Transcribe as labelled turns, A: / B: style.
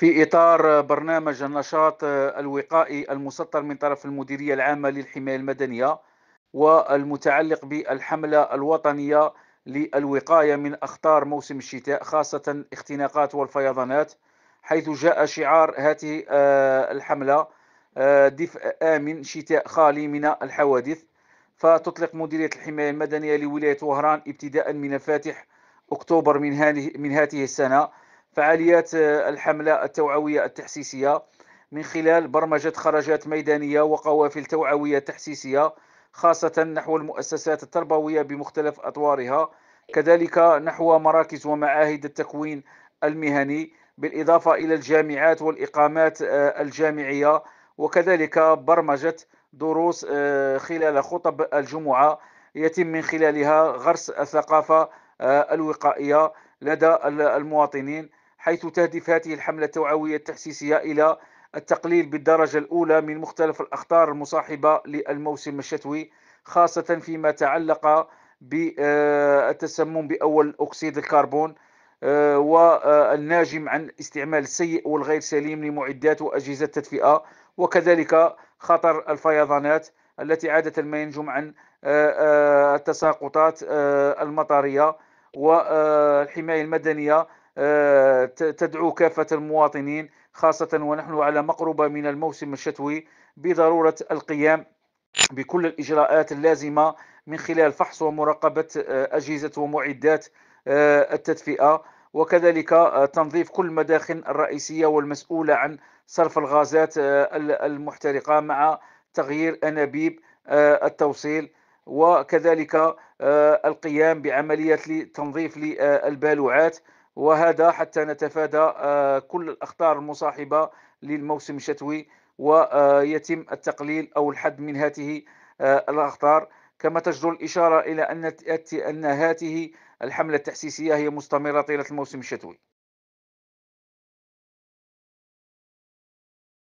A: في إطار برنامج النشاط الوقائي المسطر من طرف المديرية العامة للحماية المدنية والمتعلق بالحملة الوطنية للوقاية من أخطار موسم الشتاء خاصة اختناقات والفيضانات حيث جاء شعار هذه آه، الحملة آه، دفء آمن شتاء خالي من الحوادث فتطلق مديرية الحماية المدنية لولاية وهران ابتداء من الفاتح أكتوبر من هذه السنة فعاليات آه، الحملة التوعوية التحسيسية من خلال برمجة خرجات ميدانية وقوافل توعوية تحسيسية خاصة نحو المؤسسات التربوية بمختلف أطوارها كذلك نحو مراكز ومعاهد التكوين المهني بالإضافة إلى الجامعات والإقامات آه، الجامعية وكذلك برمجة دروس آه، خلال خطب الجمعة يتم من خلالها غرس الثقافة الوقائية لدى المواطنين حيث تهدف هذه الحملة التوعوية التحسيسية إلى التقليل بالدرجة الأولى من مختلف الأخطار المصاحبة للموسم الشتوي خاصة فيما تعلق بالتسمم بأول أكسيد الكربون آه، والناجم عن استعمال السيء والغير سليم لمعدات وأجهزة التدفئة وكذلك خطر الفيضانات التي عادة ما ينجم عن آه، آه، التساقطات المطرية والحماية المدنية آه، تدعو كافة المواطنين خاصة ونحن على مقربة من الموسم الشتوي بضرورة القيام بكل الإجراءات اللازمة من خلال فحص ومراقبة آه، أجهزة ومعدات آه، التدفئة وكذلك تنظيف كل المداخن الرئيسية والمسؤولة عن صرف الغازات المحترقة مع تغيير أنابيب التوصيل وكذلك القيام بعملية تنظيف للبالوعات وهذا حتى نتفادى آه، كل الأخطار المصاحبة للموسم الشتوي ويتم التقليل أو الحد من هذه آه، الأخطار كما تجدر الإشارة إلى أن ان هذه الحملة التحسيسية هي مستمرة طيلة الموسم الشتوي